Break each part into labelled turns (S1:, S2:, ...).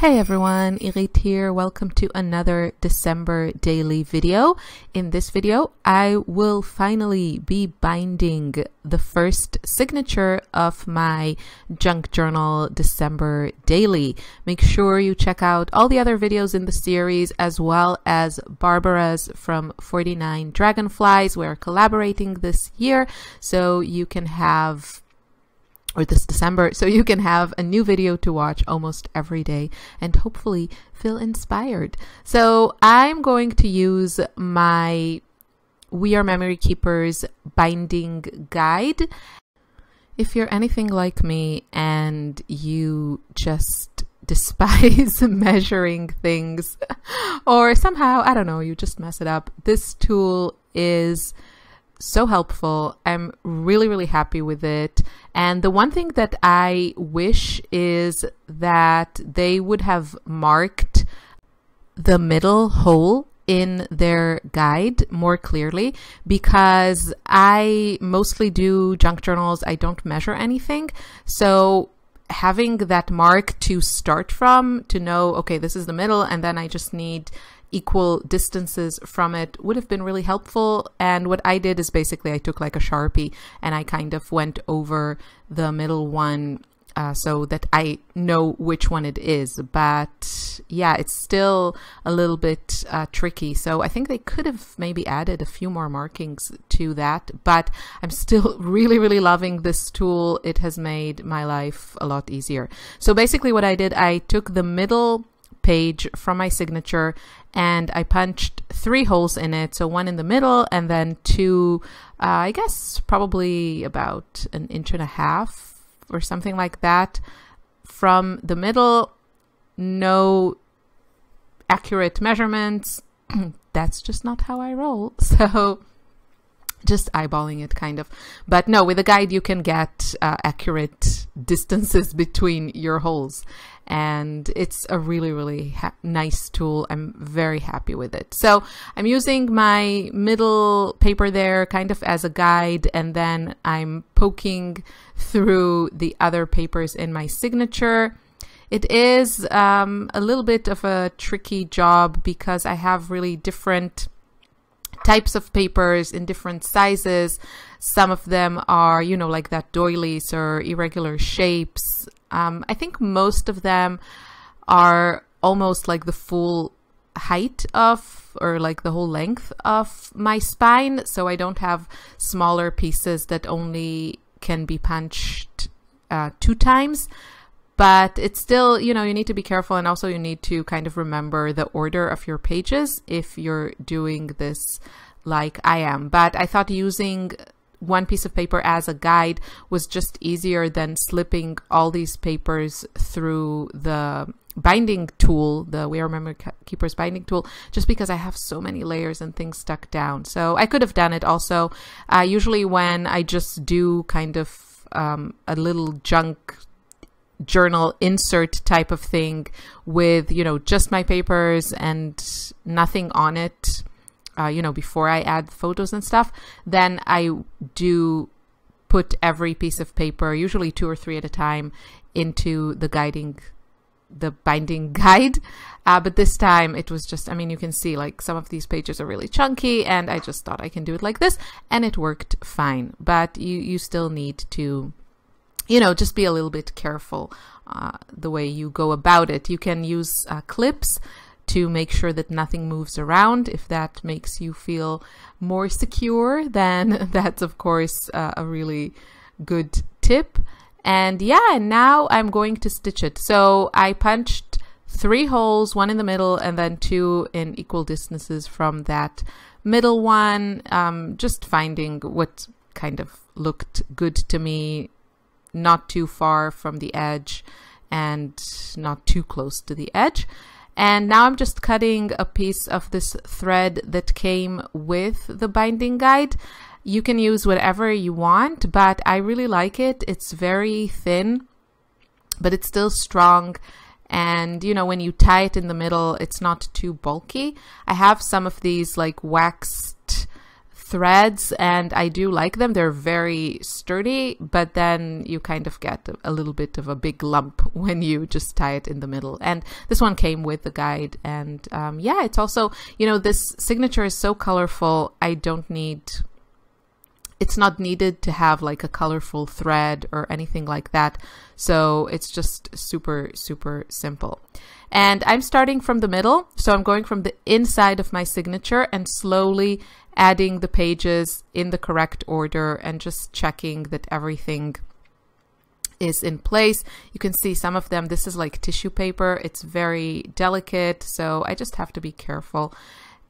S1: Hey everyone, Irit here. Welcome to another December daily video. In this video, I will finally be binding the first signature of my junk journal December daily. Make sure you check out all the other videos in the series as well as Barbara's from 49 Dragonflies. We're collaborating this year so you can have or this December so you can have a new video to watch almost every day and hopefully feel inspired. So I'm going to use my We Are Memory Keepers binding guide. If you're anything like me and you just despise measuring things or somehow, I don't know, you just mess it up, this tool is so helpful. I'm really, really happy with it. And the one thing that I wish is that they would have marked the middle hole in their guide more clearly because I mostly do junk journals. I don't measure anything. So having that mark to start from to know, okay, this is the middle, and then I just need equal distances from it would have been really helpful. And what I did is basically I took like a Sharpie and I kind of went over the middle one uh, so that I know which one it is. But yeah, it's still a little bit uh, tricky. So I think they could have maybe added a few more markings to that. But I'm still really, really loving this tool. It has made my life a lot easier. So basically, what I did, I took the middle page from my signature and I punched three holes in it. So one in the middle, and then two, uh, I guess, probably about an inch and a half or something like that from the middle. No accurate measurements. That's just not how I roll. So just eyeballing it kind of. But no, with a guide, you can get uh, accurate distances between your holes and it's a really really nice tool i'm very happy with it so i'm using my middle paper there kind of as a guide and then i'm poking through the other papers in my signature it is um, a little bit of a tricky job because i have really different types of papers in different sizes. Some of them are, you know, like that doilies or irregular shapes. Um, I think most of them are almost like the full height of or like the whole length of my spine. So I don't have smaller pieces that only can be punched uh, two times but it's still you know you need to be careful and also you need to kind of remember the order of your pages if you're doing this like I am but I thought using one piece of paper as a guide was just easier than slipping all these papers through the binding tool, the We Are Memory Keepers binding tool, just because I have so many layers and things stuck down. So I could have done it also. Uh, usually when I just do kind of um, a little junk journal insert type of thing with, you know, just my papers and nothing on it, uh, you know, before I add photos and stuff, then I do put every piece of paper, usually two or three at a time, into the guiding the binding guide uh, but this time it was just i mean you can see like some of these pages are really chunky and i just thought i can do it like this and it worked fine but you you still need to you know, just be a little bit careful uh, the way you go about it. You can use uh, clips to make sure that nothing moves around. If that makes you feel more secure, then that's, of course, uh, a really good tip. And yeah, now I'm going to stitch it. So I punched three holes, one in the middle and then two in equal distances from that middle one, um, just finding what kind of looked good to me not too far from the edge and not too close to the edge. And now I'm just cutting a piece of this thread that came with the binding guide. You can use whatever you want, but I really like it. It's very thin, but it's still strong. And, you know, when you tie it in the middle, it's not too bulky. I have some of these like waxed threads and I do like them. They're very sturdy, but then you kind of get a little bit of a big lump when you just tie it in the middle. And this one came with the guide and um, yeah, it's also, you know, this signature is so colorful. I don't need it's not needed to have like a colorful thread or anything like that. So it's just super, super simple. And I'm starting from the middle. So I'm going from the inside of my signature and slowly adding the pages in the correct order and just checking that everything is in place. You can see some of them, this is like tissue paper. It's very delicate, so I just have to be careful.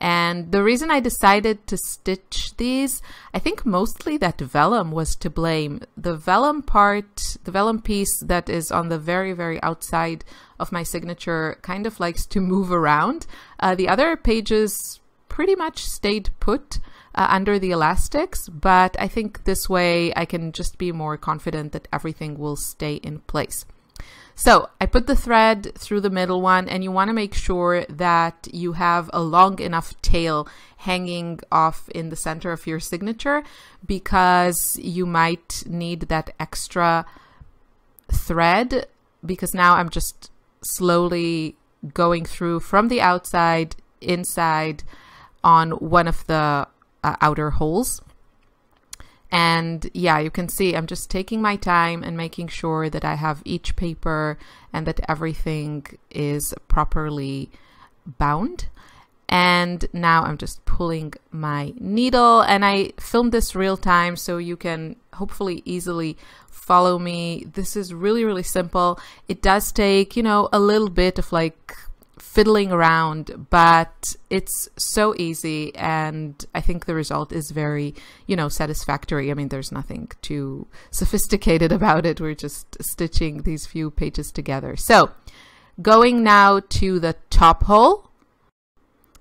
S1: And the reason I decided to stitch these, I think mostly that vellum was to blame. The vellum part, the vellum piece that is on the very, very outside of my signature kind of likes to move around. Uh, the other pages pretty much stayed put uh, under the elastics, but I think this way I can just be more confident that everything will stay in place. So I put the thread through the middle one and you want to make sure that you have a long enough tail hanging off in the center of your signature because you might need that extra thread because now I'm just slowly going through from the outside, inside, on one of the uh, outer holes. And yeah, you can see I'm just taking my time and making sure that I have each paper and that everything is properly bound. And now I'm just pulling my needle and I filmed this real time so you can hopefully easily follow me. This is really, really simple. It does take, you know, a little bit of like fiddling around, but it's so easy. And I think the result is very, you know, satisfactory. I mean, there's nothing too sophisticated about it. We're just stitching these few pages together. So going now to the top hole.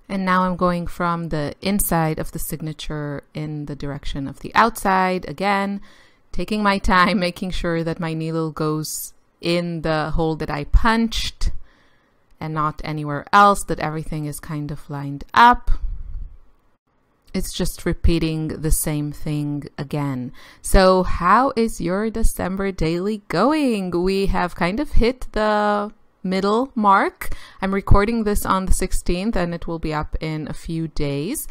S1: And now I'm going from the inside of the signature in the direction of the outside. Again, taking my time, making sure that my needle goes in the hole that I punched and not anywhere else, that everything is kind of lined up. It's just repeating the same thing again. So, how is your December daily going? We have kind of hit the middle mark. I'm recording this on the 16th and it will be up in a few days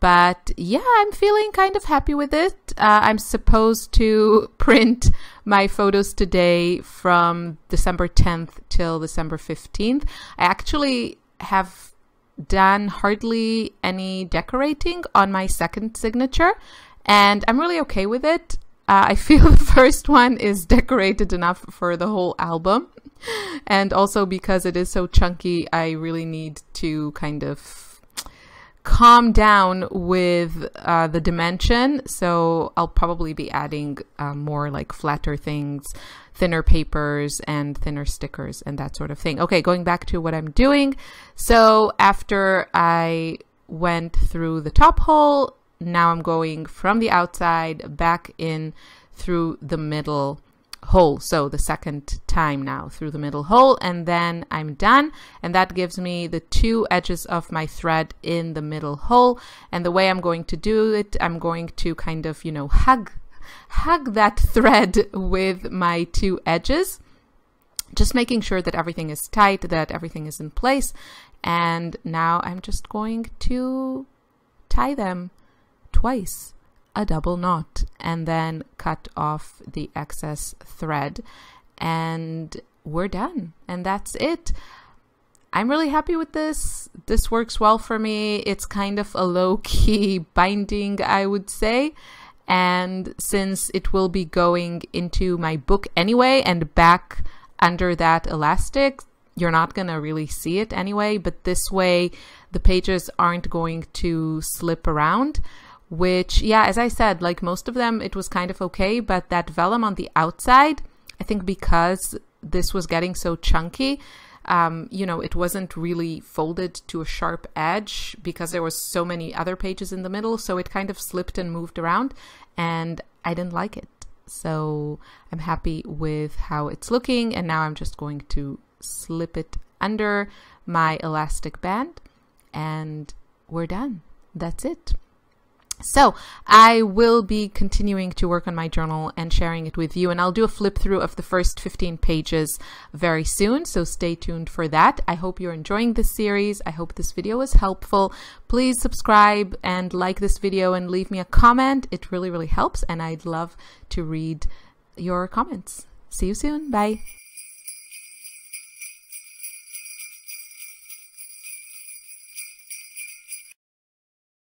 S1: but yeah, I'm feeling kind of happy with it. Uh, I'm supposed to print my photos today from December 10th till December 15th. I actually have done hardly any decorating on my second signature, and I'm really okay with it. Uh, I feel the first one is decorated enough for the whole album. And also because it is so chunky, I really need to kind of calm down with uh, the dimension. So I'll probably be adding uh, more like flatter things, thinner papers and thinner stickers and that sort of thing. Okay, going back to what I'm doing. So after I went through the top hole, now I'm going from the outside back in through the middle hole. So the second time now through the middle hole and then I'm done. And that gives me the two edges of my thread in the middle hole. And the way I'm going to do it, I'm going to kind of, you know, hug, hug that thread with my two edges. Just making sure that everything is tight, that everything is in place. And now I'm just going to tie them twice a double knot and then cut off the excess thread and we're done and that's it I'm really happy with this. This works well for me. It's kind of a low key binding, I would say. And since it will be going into my book anyway and back under that elastic, you're not going to really see it anyway. But this way, the pages aren't going to slip around which, yeah, as I said, like most of them, it was kind of okay, but that vellum on the outside, I think because this was getting so chunky, um, you know, it wasn't really folded to a sharp edge because there was so many other pages in the middle. So it kind of slipped and moved around and I didn't like it. So I'm happy with how it's looking. And now I'm just going to slip it under my elastic band and we're done. That's it. So I will be continuing to work on my journal and sharing it with you. And I'll do a flip through of the first 15 pages very soon. So stay tuned for that. I hope you're enjoying this series. I hope this video was helpful. Please subscribe and like this video and leave me a comment. It really, really helps. And I'd love to read your comments. See you soon. Bye.